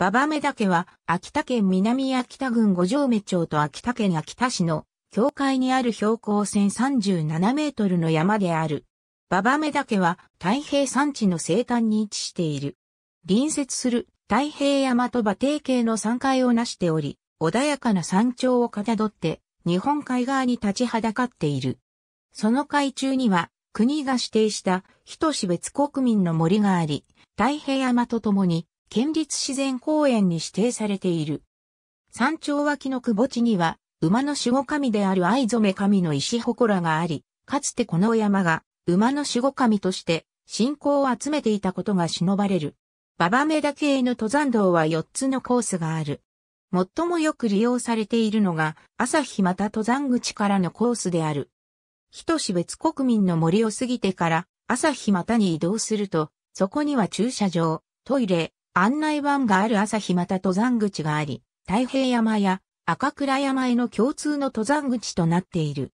馬場目岳は、秋田県南秋田郡五条目町と秋田県秋田市の境界にある標高1037メートルの山である。馬場目岳は太平山地の西端に位置している。隣接する太平山と馬蹄形の山階をなしており、穏やかな山頂をかたどって、日本海側に立ちはだかっている。その海中には、国が指定した、人種別国民の森があり、太平山とともに、県立自然公園に指定されている。山頂脇の窪地には、馬の守護神である藍染神の石祠があり、かつてこの山が馬の守護神として信仰を集めていたことが忍ばれる。馬場目岳への登山道は4つのコースがある。最もよく利用されているのが、朝日また登山口からのコースである。人志別国民の森を過ぎてから、朝日またに移動すると、そこには駐車場、トイレ、案内板がある朝日また登山口があり、太平山や赤倉山への共通の登山口となっている。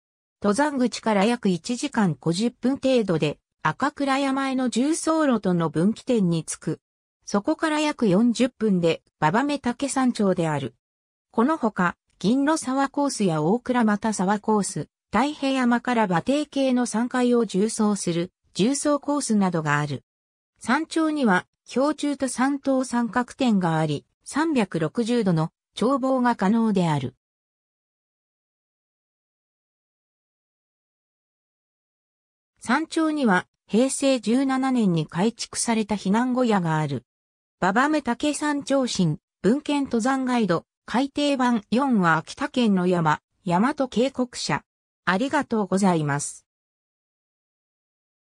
登山口から約1時間50分程度で赤倉山への重走路との分岐点に着く。そこから約40分で馬場目竹山頂である。このほか、銀の沢コースや大倉又沢コース、太平山から馬蹄系の3階を縦走する、縦走コースなどがある。山頂には標柱と三等三角点があり、360度の眺望が可能である。山頂には平成17年に改築された避難小屋がある。馬場目竹山長新、文献登山ガイド、改訂版4は秋田県の山、大和渓谷社。ありがとうございます。